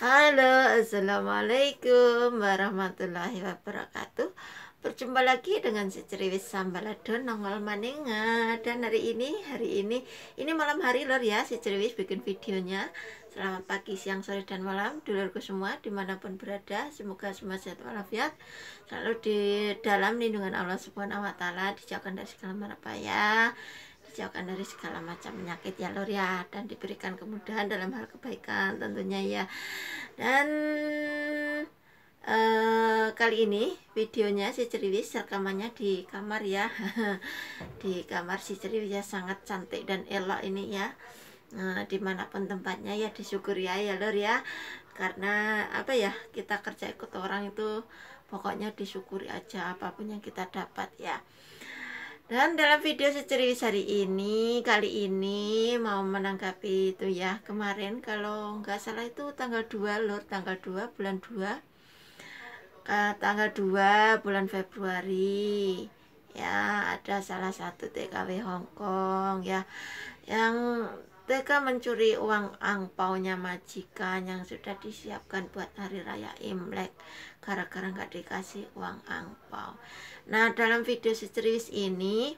Halo, Assalamualaikum warahmatullahi wabarakatuh Berjumpa lagi dengan si ceriwis sambaladon nongol maninga Dan hari ini, hari ini, ini malam hari lor ya si ceriwis bikin videonya Selamat pagi, siang, sore, dan malam Dulurku semua dimanapun berada Semoga semua sehat walafiat Selalu di dalam lindungan Allah subhanahu wa ta'ala Dijauhkan dari segala mara Jauhkan dari segala macam penyakit ya Lur ya Dan diberikan kemudahan dalam hal kebaikan tentunya ya Dan Uh, Kali ini videonya si ceriwis rekamannya di kamar ya Di kamar si ceriwis ya sangat cantik dan elok ini ya uh, dimanapun tempatnya ya disyukuri ya ya lor ya karena apa ya kita kerja ikut orang itu pokoknya disyukuri aja apapun yang kita dapat ya dan dalam video secerius hari ini, kali ini mau menanggapi itu ya Kemarin kalau nggak salah itu tanggal 2 lor, tanggal 2 bulan 2 eh, Tanggal 2 bulan Februari Ya ada salah satu TKW Hongkong ya Yang mereka mencuri uang angpaunya majikan yang sudah disiapkan buat hari raya Imlek gara-gara nggak dikasih uang angpau. Nah, dalam video series ini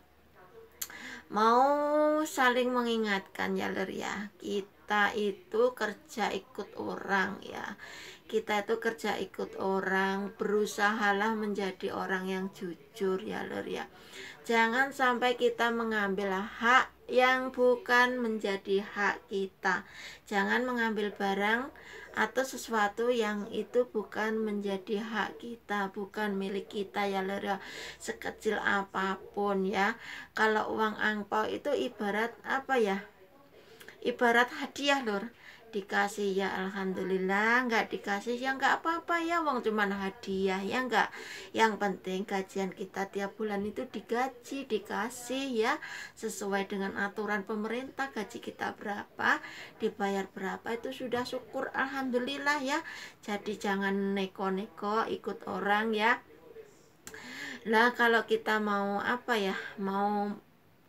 mau saling mengingatkan ya Ler ya. Kita itu kerja ikut orang ya. Kita itu kerja ikut orang, berusahalah menjadi orang yang jujur ya Ler ya. Jangan sampai kita mengambil hak yang bukan menjadi hak kita. Jangan mengambil barang atau sesuatu yang itu bukan menjadi hak kita, bukan milik kita ya lor Sekecil apapun ya. Kalau uang angpau itu ibarat apa ya? Ibarat hadiah lor dikasih ya alhamdulillah nggak dikasih ya nggak apa-apa ya wong cuman hadiah ya nggak yang penting gajian kita tiap bulan itu digaji dikasih ya sesuai dengan aturan pemerintah gaji kita berapa dibayar berapa itu sudah syukur alhamdulillah ya jadi jangan neko-neko ikut orang ya Nah kalau kita mau apa ya mau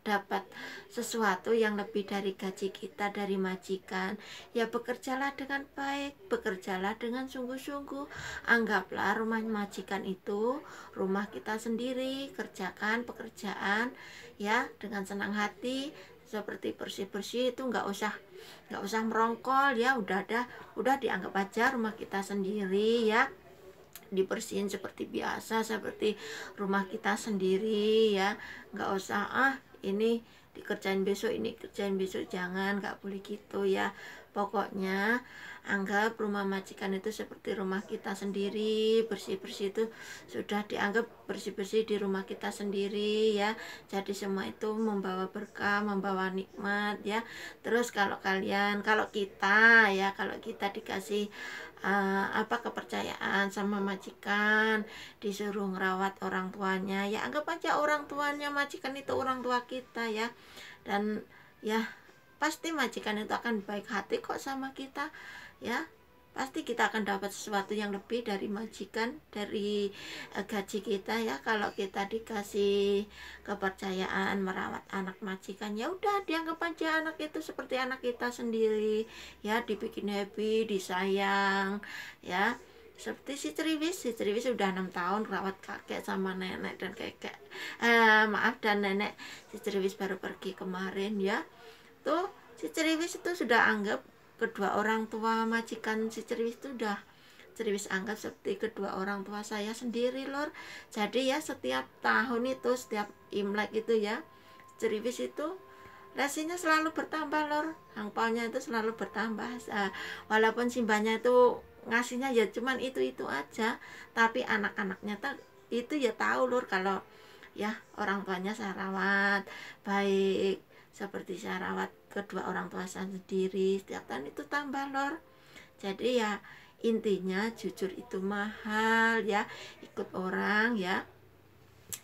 dapat sesuatu yang lebih dari gaji kita dari majikan ya bekerjalah dengan baik bekerjalah dengan sungguh-sungguh anggaplah rumah majikan itu rumah kita sendiri kerjakan pekerjaan ya dengan senang hati seperti bersih-bersih itu nggak usah nggak usah merongkol ya udah ada udah dianggap aja rumah kita sendiri ya dibersihin seperti biasa seperti rumah kita sendiri ya nggak usah ah ini dikerjain besok ini kerjain besok jangan nggak boleh gitu ya Pokoknya anggap rumah majikan itu seperti rumah kita sendiri bersih-bersih itu sudah dianggap bersih-bersih di rumah kita sendiri ya jadi semua itu membawa berkah membawa nikmat ya terus kalau kalian kalau kita ya kalau kita dikasih uh, apa kepercayaan sama majikan disuruh ngerawat orang tuanya ya anggap aja orang tuanya majikan itu orang tua kita ya dan ya pasti majikan itu akan baik hati kok sama kita ya pasti kita akan dapat sesuatu yang lebih dari majikan dari e, gaji kita ya kalau kita dikasih kepercayaan merawat anak majikan ya udah dianggap aja anak itu seperti anak kita sendiri ya dibikin happy disayang ya seperti si Triwis si Triwis sudah enam tahun rawat kakek sama nenek dan kakek eh, maaf dan nenek si Triwis baru pergi kemarin ya itu si ceriwis itu sudah anggap kedua orang tua majikan si ceriwis itu sudah ceriwis anggap seperti kedua orang tua saya sendiri lor jadi ya setiap tahun itu setiap imlek itu ya ceriwis itu resinya selalu bertambah lor angpaunya itu selalu bertambah eh, walaupun simbahnya itu ngasihnya ya cuman itu itu aja tapi anak-anaknya itu ya tahu lor kalau ya orang tuanya saya rawat baik seperti saya rawat kedua orang tua saya sendiri setiap tahun itu tambah lor jadi ya intinya jujur itu mahal ya ikut orang ya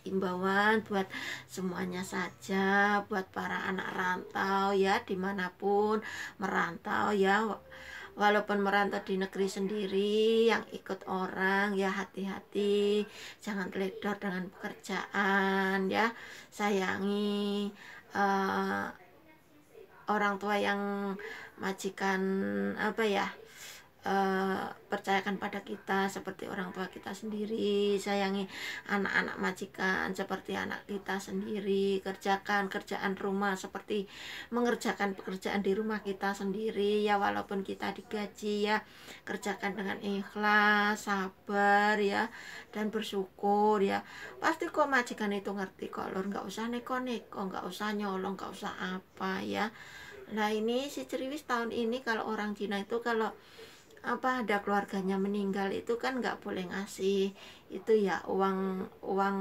imbauan buat semuanya saja buat para anak rantau ya dimanapun merantau ya walaupun merantau di negeri sendiri yang ikut orang ya hati-hati jangan teledor dengan pekerjaan ya sayangi uh, orang tua yang majikan apa ya Eh, percayakan pada kita seperti orang tua kita sendiri sayangi anak-anak majikan seperti anak kita sendiri kerjakan kerjaan rumah seperti mengerjakan pekerjaan di rumah kita sendiri ya walaupun kita digaji ya kerjakan dengan ikhlas sabar ya dan bersyukur ya pasti kok majikan itu ngerti kok lor nggak usah neko-neko nggak usah nyolong nggak usah apa ya nah ini si ceriwis tahun ini kalau orang Cina itu kalau apa ada keluarganya meninggal itu kan nggak boleh ngasih itu ya uang uang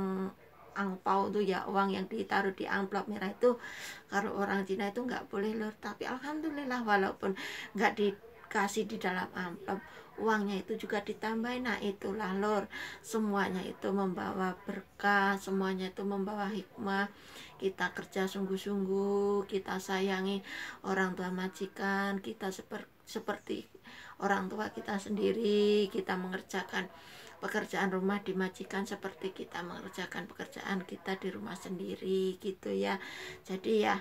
angpau tuh ya uang yang ditaruh di amplop merah itu kalau orang Cina itu nggak boleh lur tapi alhamdulillah walaupun nggak di kasih di dalam amplop uangnya itu juga ditambahin nah itulah lor semuanya itu membawa berkah semuanya itu membawa hikmah kita kerja sungguh-sungguh kita sayangi orang tua majikan kita seperti seperti orang tua kita sendiri kita mengerjakan pekerjaan rumah di majikan seperti kita mengerjakan pekerjaan kita di rumah sendiri gitu ya jadi ya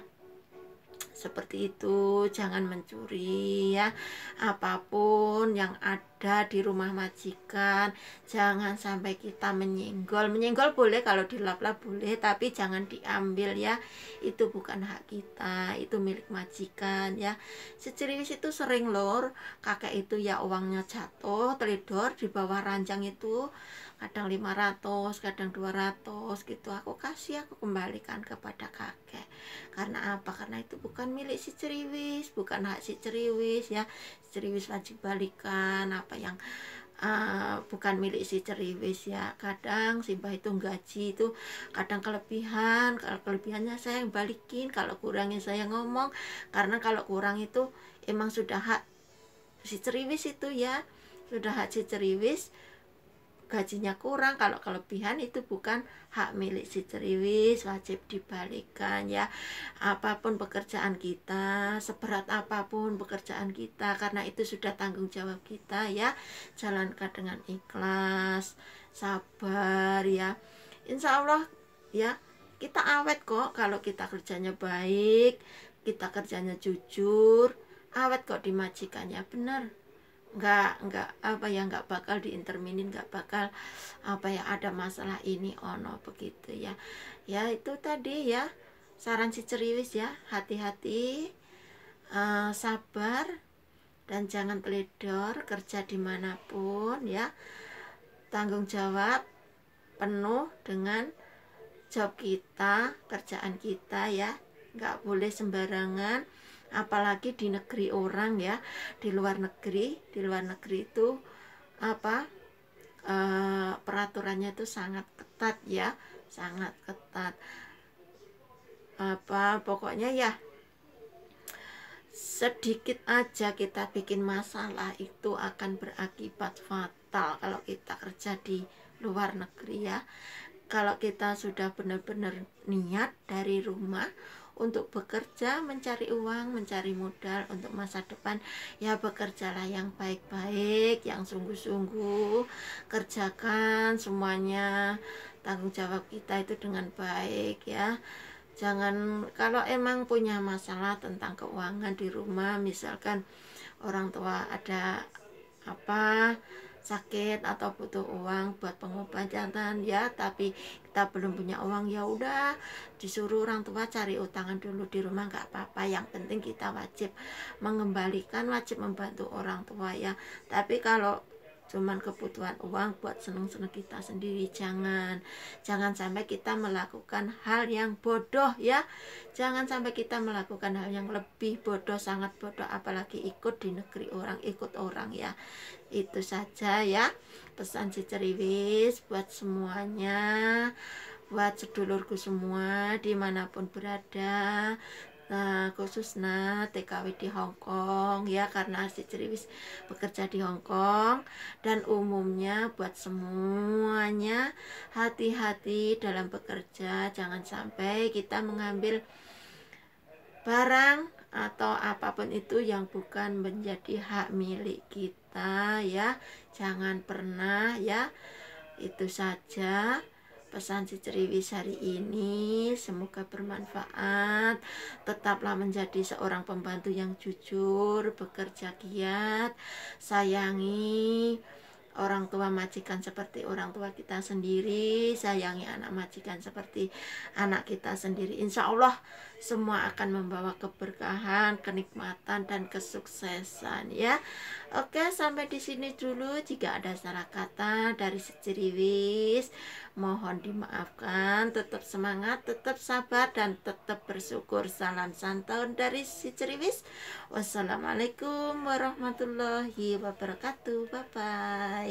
seperti itu jangan mencuri ya apapun yang ada di rumah majikan jangan sampai kita menyinggol menyinggol boleh kalau dilap-lap boleh tapi jangan diambil ya itu bukan hak kita itu milik majikan ya seceriwis itu sering lor kakek itu ya uangnya jatuh telidor di bawah ranjang itu kadang 500 kadang 200 gitu aku kasih aku kembalikan kepada kakek karena apa karena itu bukan milik si ceriwis bukan hak si ceriwis ya si ceriwis wajib balikan apa yang uh, bukan milik si ceriwis ya kadang simbah itu gaji itu kadang kelebihan kalau kelebihannya saya yang balikin kalau kurangnya saya ngomong karena kalau kurang itu emang sudah hak si ceriwis itu ya sudah hak si ceriwis gajinya kurang kalau kelebihan itu bukan hak milik si ceriwis wajib dibalikan ya apapun pekerjaan kita seberat apapun pekerjaan kita karena itu sudah tanggung jawab kita ya jalankan dengan ikhlas sabar ya insya Allah ya kita awet kok kalau kita kerjanya baik kita kerjanya jujur awet kok dimajikannya benar nggak nggak apa ya nggak bakal diinterminin nggak bakal apa ya ada masalah ini ono begitu ya ya itu tadi ya saran si ceriwis ya hati-hati uh, sabar dan jangan teledor kerja dimanapun ya tanggung jawab penuh dengan job kita kerjaan kita ya nggak boleh sembarangan apalagi di negeri orang ya di luar negeri di luar negeri itu apa e, peraturannya itu sangat ketat ya sangat ketat apa pokoknya ya sedikit aja kita bikin masalah itu akan berakibat fatal kalau kita kerja di luar negeri ya kalau kita sudah benar-benar niat dari rumah untuk bekerja, mencari uang, mencari modal untuk masa depan. Ya bekerjalah yang baik-baik, yang sungguh-sungguh. Kerjakan semuanya tanggung jawab kita itu dengan baik ya jangan kalau emang punya masalah tentang keuangan di rumah misalkan orang tua ada apa sakit atau butuh uang buat pengobatan ya tapi kita belum punya uang ya udah disuruh orang tua cari utangan dulu di rumah nggak apa-apa yang penting kita wajib mengembalikan wajib membantu orang tua ya tapi kalau cuman kebutuhan uang buat seneng-seneng kita sendiri jangan jangan sampai kita melakukan hal yang bodoh ya jangan sampai kita melakukan hal yang lebih bodoh sangat bodoh apalagi ikut di negeri orang ikut orang ya itu saja ya pesan si ceriwis buat semuanya buat sedulurku semua dimanapun berada Nah, khususnya TKW di Hong Kong ya karena Asih Ceriwis bekerja di Hong Kong dan umumnya buat semuanya hati-hati dalam bekerja jangan sampai kita mengambil barang atau apapun itu yang bukan menjadi hak milik kita ya jangan pernah ya itu saja pesan si Ceriwis hari ini semoga bermanfaat tetaplah menjadi seorang pembantu yang jujur bekerja giat sayangi orang tua majikan seperti orang tua kita sendiri sayangi anak majikan seperti anak kita sendiri insya Allah semua akan membawa keberkahan kenikmatan dan kesuksesan ya oke sampai di sini dulu jika ada salah kata dari seceriwis mohon dimaafkan tetap semangat tetap sabar dan tetap bersyukur salam santun dari seceriwis wassalamualaikum warahmatullahi wabarakatuh bye bye